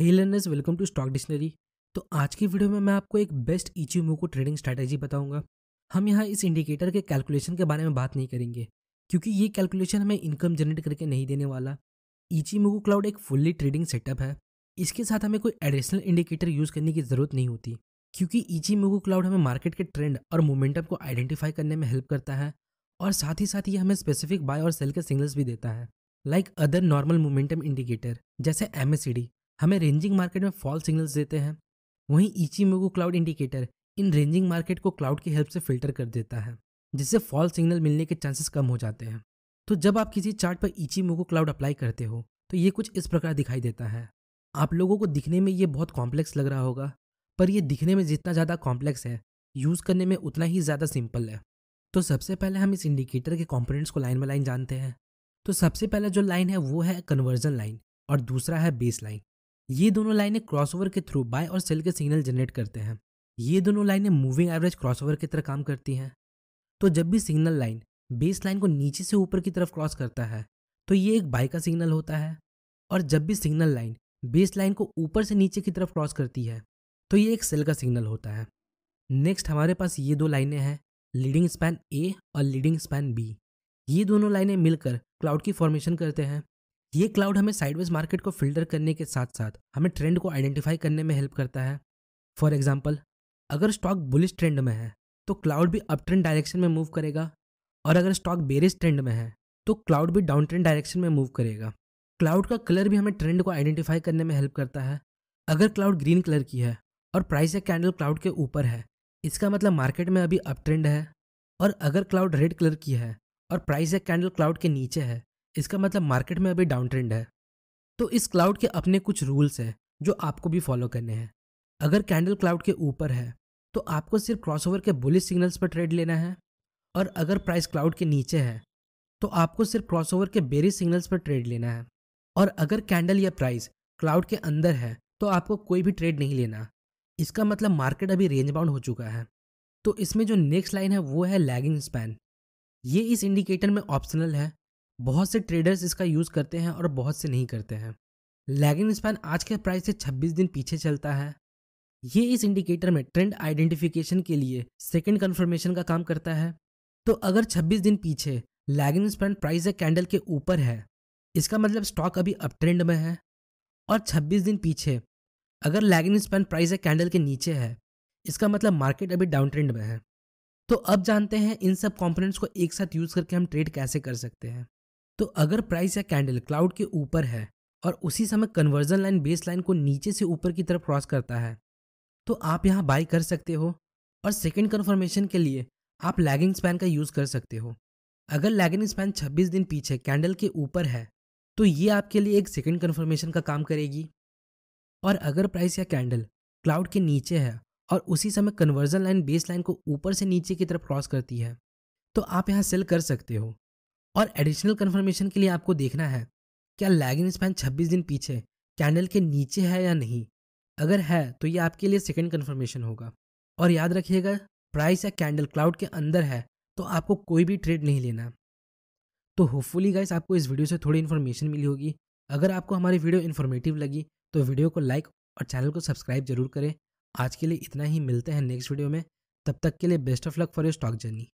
hey learners welcome to stock dictionary तो आज की वीडियो में मैं आपको एक बेस्ट इचीमो को ट्रेडिंग स्ट्रैटेजी बताऊंगा हम यहाँ इस इंडिकेटर के कैलकुलेशन के बारे में बात नहीं करेंगे क्योंकि ये कैलकुलेशन हमें इनकम जनरेट करके नहीं देने वाला इचीमोको क्लाउड एक फुल्ली ट्रेडिंग सेटअप है इसके साथ हमें कोई एडिशनल इंडिकेटर यूज़ करने की ज़रूरत नहीं होती क्योंकि इचीमोको क्लाउड हमें मार्केट के ट्रेंड और मोमेंटम को आइडेंटिफाई करने में हेल्प करता है और साथ ही साथ ये हमें स्पेसिफिक बाय और सेल के सिग्नल्स भी देता है like other normal momentum indicator जैसे एम हमें रेंजिंग मार्केट में फॉल सिग्नल्स देते हैं वहीं ईची मेगो क्लाउड इंडिकेटर इन रेंजिंग मार्केट को क्लाउड की हेल्प से फिल्टर कर देता है जिससे फॉल सिग्नल मिलने के चांसेस कम हो जाते हैं तो जब आप किसी चार्ट पर ईची मेगो क्लाउड अप्लाई करते हो तो ये कुछ इस प्रकार दिखाई देता है आप लोगों को दिखने में ये बहुत कॉम्प्लेक्स लग रहा होगा पर यह दिखने में जितना ज़्यादा कॉम्प्लेक्स है यूज़ करने में उतना ही ज़्यादा सिंपल है तो सबसे पहले हम इस इंडिकेटर के कॉम्पोनेंट्स को लाइन में लाइन जानते हैं तो सबसे पहले जो लाइन है वो है कन्वर्जन लाइन और दूसरा है बेस लाइन ये दोनों लाइनें क्रॉसओवर के थ्रू बाय और सेल के सिग्नल जनरेट करते हैं ये दोनों लाइनें मूविंग एवरेज क्रॉसओवर की तरह काम करती हैं तो जब भी सिग्नल लाइन बेस लाइन को नीचे से ऊपर की तरफ क्रॉस करता है तो ये एक बाय का सिग्नल होता है और जब भी सिग्नल लाइन बेस लाइन को ऊपर से नीचे की तरफ क्रॉस करती है तो ये एक सेल का सिग्नल होता है नेक्स्ट हमारे पास ये दो लाइनें हैं लीडिंग स्पैन ए और लीडिंग स्पैन बी ये दोनों लाइनें मिलकर क्लाउड की फॉर्मेशन करते हैं ये क्लाउड हमें साइडवेज मार्केट को फिल्टर करने के साथ साथ हमें ट्रेंड को आइडेंटिफाई करने में हेल्प करता है फॉर एग्जाम्पल अगर स्टॉक बुलिश ट्रेंड में है तो क्लाउड भी अप ट्रेंड डायरेक्शन में मूव करेगा और अगर स्टॉक बेरिस ट्रेंड में है तो क्लाउड भी डाउन ट्रेंड डायरेक्शन में मूव करेगा क्लाउड का कलर भी हमें ट्रेंड को आइडेंटिफाई करने में हेल्प करता है अगर क्लाउड ग्रीन कलर की है और प्राइस या कैंडल क्लाउड के ऊपर है इसका मतलब मार्केट में अभी अप ट्रेंड है और अगर क्लाउड रेड कलर की है और प्राइस या कैंडल क्लाउड के नीचे है इसका मतलब मार्केट में अभी डाउन ट्रेंड है तो इस क्लाउड के अपने कुछ रूल्स हैं जो आपको भी फॉलो करने हैं अगर कैंडल क्लाउड के ऊपर है तो आपको सिर्फ क्रॉसओवर के बुलिस सिग्नल्स पर ट्रेड लेना है और अगर प्राइस क्लाउड के नीचे है तो आपको सिर्फ क्रॉसओवर के बेरिस सिग्नल्स पर ट्रेड लेना है और अगर कैंडल या प्राइस क्लाउड के अंदर है तो आपको कोई भी ट्रेड नहीं लेना इसका मतलब मार्केट अभी रेंज बाउंड हो चुका है तो इसमें जो नेक्स्ट लाइन है वो है लैगिंग स्पैन ये इस इंडिकेटर में ऑप्शनल है बहुत से ट्रेडर्स इसका यूज़ करते हैं और बहुत से नहीं करते हैं लैगिंग स्पैन आज के प्राइस से 26 दिन पीछे चलता है ये इस इंडिकेटर में ट्रेंड आइडेंटिफिकेशन के लिए सेकेंड कन्फर्मेशन का काम करता है तो अगर 26 दिन पीछे लैगिंग स्पैन प्राइस या कैंडल के ऊपर है इसका मतलब स्टॉक अभी अप ट्रेंड में है और 26 दिन पीछे अगर लैगिंग स्पैन प्राइस या कैंडल के नीचे है इसका मतलब मार्केट अभी डाउन ट्रेंड में है तो अब जानते हैं इन सब कंपोनेंट्स को एक साथ यूज़ करके हम ट्रेड कैसे कर सकते हैं तो अगर प्राइस या कैंडल क्लाउड के ऊपर है और उसी समय कन्वर्जन लाइन बेस लाइन को नीचे से ऊपर की तरफ क्रॉस करता है तो आप यहाँ बाई कर सकते हो और सेकेंड कन्फर्मेशन के लिए आप लैगिंग स्पैन का यूज़ कर सकते हो अगर लैगिंग स्पैन 26 दिन पीछे कैंडल के ऊपर है तो ये आपके लिए एक सेकेंड कन्फर्मेशन का काम करेगी और अगर प्राइस या कैंडल क्लाउड के नीचे है और उसी समय कन्वर्जन लाइन बेस लाइन को ऊपर से नीचे की तरफ क्रॉस करती है तो आप यहाँ सेल कर सकते हो और एडिशनल कन्फर्मेशन के लिए आपको देखना है क्या लैगिंग स्पैन 26 दिन पीछे कैंडल के नीचे है या नहीं अगर है तो ये आपके लिए सेकेंड कन्फर्मेशन होगा और याद रखिएगा प्राइस या कैंडल क्लाउड के अंदर है तो आपको कोई भी ट्रेड नहीं लेना तो होपफुली गाइस आपको इस वीडियो से थोड़ी इन्फॉर्मेशन मिली होगी अगर आपको हमारी वीडियो इन्फॉर्मेटिव लगी तो वीडियो को लाइक और चैनल को सब्सक्राइब जरूर करें आज के लिए इतना ही मिलते हैं नेक्स्ट वीडियो में तब तक के लिए best of luck for your stock journey